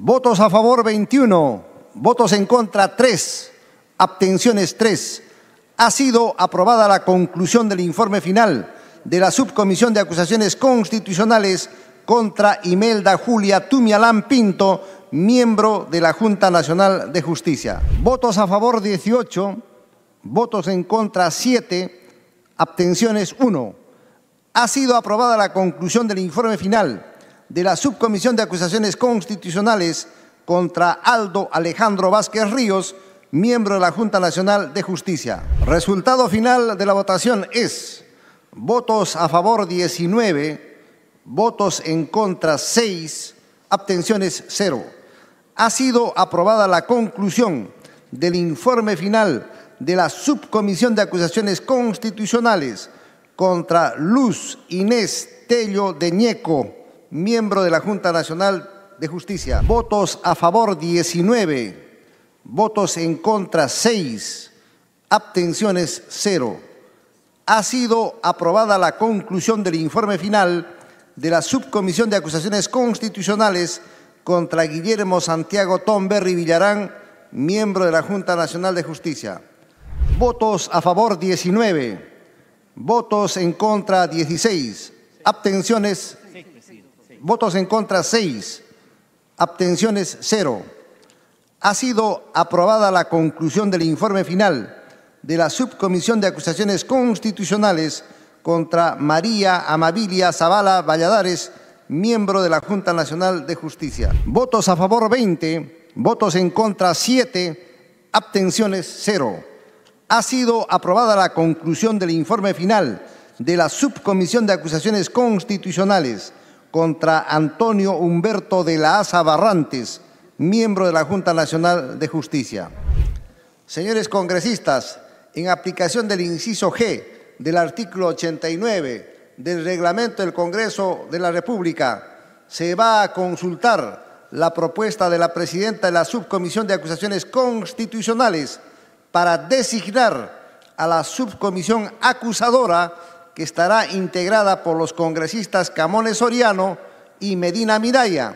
Votos a favor 21, votos en contra 3, abstenciones 3. Ha sido aprobada la conclusión del informe final de la Subcomisión de Acusaciones Constitucionales contra Imelda Julia Tumialán Pinto, miembro de la Junta Nacional de Justicia. Votos a favor 18, votos en contra 7, abstenciones 1. Ha sido aprobada la conclusión del informe final de la Subcomisión de Acusaciones Constitucionales contra Aldo Alejandro Vázquez Ríos, miembro de la Junta Nacional de Justicia. Resultado final de la votación es votos a favor 19, votos en contra 6, abstenciones 0. Ha sido aprobada la conclusión del informe final de la Subcomisión de Acusaciones Constitucionales contra Luz Inés Tello de Ñeco, miembro de la Junta Nacional de Justicia. Votos a favor 19, votos en contra 6, abstenciones 0. Ha sido aprobada la conclusión del informe final de la Subcomisión de Acusaciones Constitucionales contra Guillermo Santiago Tomberri Villarán, miembro de la Junta Nacional de Justicia. Votos a favor 19, votos en contra 16, abstenciones votos en contra 6, abstenciones 0. Ha sido aprobada la conclusión del informe final de la Subcomisión de Acusaciones Constitucionales contra María Amabilia Zavala Valladares, miembro de la Junta Nacional de Justicia. Votos a favor 20, votos en contra 7, abstenciones 0. Ha sido aprobada la conclusión del informe final de la Subcomisión de Acusaciones Constitucionales contra Antonio Humberto de la Asa Barrantes, miembro de la Junta Nacional de Justicia. Señores congresistas, en aplicación del inciso G del artículo 89 del reglamento del Congreso de la República, se va a consultar la propuesta de la presidenta de la Subcomisión de Acusaciones Constitucionales para designar a la subcomisión acusadora que estará integrada por los congresistas Camones Soriano y Medina Midaya,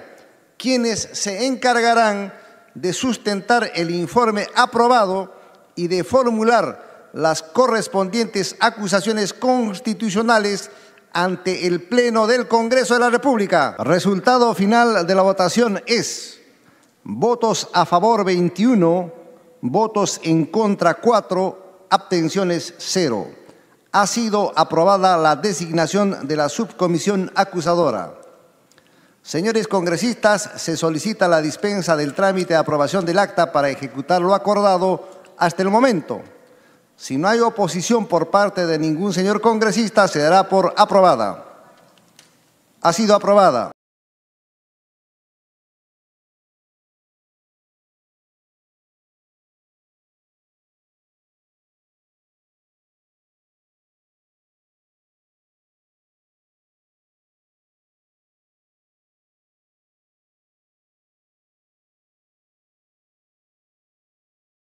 quienes se encargarán de sustentar el informe aprobado y de formular las correspondientes acusaciones constitucionales ante el Pleno del Congreso de la República. Resultado final de la votación es votos a favor 21, votos en contra 4, abstenciones 0 ha sido aprobada la designación de la subcomisión acusadora. Señores congresistas, se solicita la dispensa del trámite de aprobación del acta para ejecutar lo acordado hasta el momento. Si no hay oposición por parte de ningún señor congresista, se dará por aprobada. Ha sido aprobada.